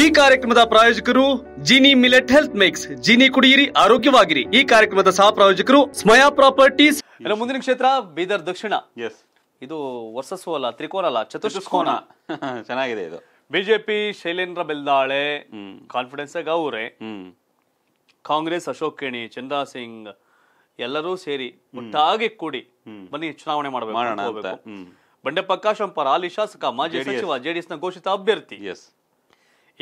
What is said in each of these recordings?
ಈ ಕಾರ್ಯಕ್ರಮದ ಪ್ರಾಯೋಜಕರು Gini millet health mix Gini ಕುಡಿಯಿರಿ ಆರೋಗ್ಯವಾಗಿರಿ ಈ ಕಾರ್ಯಕ್ರಮದ ಸಹ ಪ್ರಾಯೋಜಕರು ಸ್ಮಯಾ ಪ್ರಾಪರ್ಟೀಸ್ ಮುಂದಿನ ಕ್ಷೇತ್ರ ಬೀದರ್ ದಕ್ಷಿಣ ಎಸ್ ಇದು ವರ್ಸಸ್ಸು ಅಲ್ಲ ತ್ರಿಕೋನ ಅಲ್ಲ ಚತುರ್ಸ್ಕೋನ ಚೆನ್ನಾಗಿದೆ ಇದು ಬಿಜೆಪಿ ಶೈಲೇಂದ್ರ ಬೆಲ್ದಾಳೆ ಕಾನ್ಫಿಡೆನ್ಸ್ ಗೌರೆ ಕಾಂಗ್ರೆಸ್ ಅಶೋಕ್ ಕೇಣಿ ಚಂದ್ರ ಸಿಂಗ್ ಎಲ್ಲರೂ ಸೇರಿ ಒಟ್ಟಾಗಿ ಕೂಡಿ ಬನ್ನಿ ಚುನಾವಣೆ ಮಾಡಬೇಕು ಬಂಡೆಪ್ಪ ಕಾಶಂಪರ ಅಲ್ಲಿ ಶಾಸಕ ಮಾಜಿ ಸಚಿವ ಜೆಡಿಎಸ್ ನ ಘೋಷಿತ ಅಭ್ಯರ್ಥಿ ಎಸ್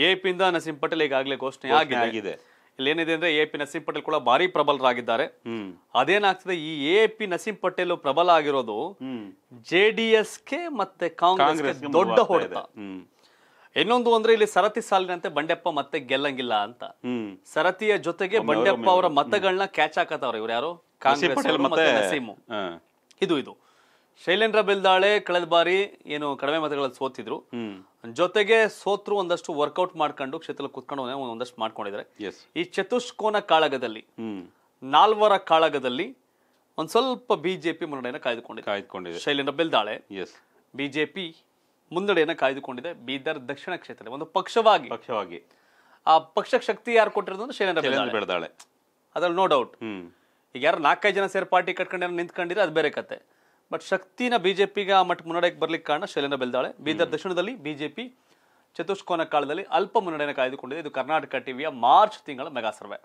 ಎ ಎಪಿಯಿಂದ ನಸೀಂ ಪಟೇಲ್ ಈಗಾಗಲೇ ಘೋಷಣೆ ಆಗಿದೆ ಇಲ್ಲಿ ಏನಿದೆ ಅಂದ್ರೆ ಎ ಪಿ ನಸೀಂ ಪಟೇಲ್ ಕೂಡ ಭಾರಿ ಪ್ರಬಲರಾಗಿದ್ದಾರೆ ಅದೇನಾಗ್ತದೆ ಈ ಎ ಪಿ ನಸೀಂ ಪಟೇಲ್ ಪ್ರಬಲ ಆಗಿರೋದು ಜೆ ಡಿ ಕೆ ಮತ್ತೆ ಕಾಂಗ್ರೆಸ್ ದೊಡ್ಡ ಹೊಡೆದ ಇನ್ನೊಂದು ಅಂದ್ರೆ ಇಲ್ಲಿ ಸರತಿ ಸಾಲಿನಂತೆ ಬಂಡೆಪ್ಪ ಮತ್ತೆ ಗೆಲ್ಲಂಗಿಲ್ಲ ಅಂತ ಸರತಿಯ ಜೊತೆಗೆ ಬಂಡೆಪ್ಪ ಅವರ ಮತಗಳನ್ನ ಕ್ಯಾಚ್ ಹಾಕತ್ತವ್ರ ಇವ್ರ ಯಾರು ಕಾಂಗ್ರೆಸ್ ಇದು ಇದು ಶೈಲೇಂದ್ರ ಬೆಲ್ದಾಳೆ ಕಳೆದ ಬಾರಿ ಏನು ಕಡಿಮೆ ಮತಗಳಲ್ಲಿ ಸೋತಿದ್ರು ಜೊತೆಗೆ ಸೋತ್ರು ಒಂದಷ್ಟು ವರ್ಕೌಟ್ ಮಾಡ್ಕೊಂಡು ಕ್ಷೇತ್ರದಲ್ಲಿ ಕುತ್ಕೊಂಡು ಒಂದಷ್ಟು ಮಾಡ್ಕೊಂಡಿದ್ದಾರೆ ಈ ಚತುಷ್ಕೋನ ಕಾಳಗದಲ್ಲಿ ನಾಲ್ವರ ಕಾಳಗದಲ್ಲಿ ಒಂದ್ ಸ್ವಲ್ಪ ಬಿಜೆಪಿ ಮುನ್ನಡೆಯನ್ನು ಕಾಯ್ದುಕೊಂಡಿದೆ ಕಾಯ್ದುಕೊಂಡಿದೆ ಶೈಲೇಂದ್ರ ಬೆಲ್ದಾಳೆ ಬಿಜೆಪಿ ಮುನ್ನಡೆಯನ್ನ ಕಾಯ್ದುಕೊಂಡಿದೆ ಬೀದರ್ ದಕ್ಷಿಣ ಕ್ಷೇತ್ರ ಒಂದು ಪಕ್ಷವಾಗಿ ಪಕ್ಷವಾಗಿ ಆ ಪಕ್ಷ ಶಕ್ತಿ ಯಾರು ಕೊಟ್ಟಿರೋದು ಅಂದ್ರೆ ಶೈಲೇಂದ್ರ ಬೆಳ್ದಾಳೆ ಅದ್ರಲ್ಲಿ ನೋ ಡೌಟ್ ಈಗ ಯಾರು ನಾಲ್ಕೈದು ಜನ ಸೇರಿ ಪಾರ್ಟಿ ಕಟ್ಕೊಂಡು ನಿಂತ್ಕೊಂಡಿದ್ರೆ ಅದು ಬೇರೆ ಕತೆ ಬಟ್ ಶಕ್ತಿನ ಬಿಜೆಪಿಗೆ ಆ ಮಟ್ಟ ಮುನ್ನಡೆಗೆ ಬರ್ಲಿಕ್ಕೆ ಕಾರಣ ಶೈಲೇಂದ್ರ ಬೆಳ್ದಾಳೆ ಬೀದರ್ ದಕ್ಷಿಣದಲ್ಲಿ ಬಿಜೆಪಿ ಚತುಷ್ಕೋನ ಕಾಲದಲ್ಲಿ ಅಲ್ಪ ಮುನ್ನಡೆಯನ್ನು ಕಾಯ್ದುಕೊಂಡಿದೆ ಇದು ಕರ್ನಾಟಕ ಟಿವಿಯ ಮಾರ್ಚ್ ತಿಂಗಳ ಮೆಗಾ ಸರ್ವೆ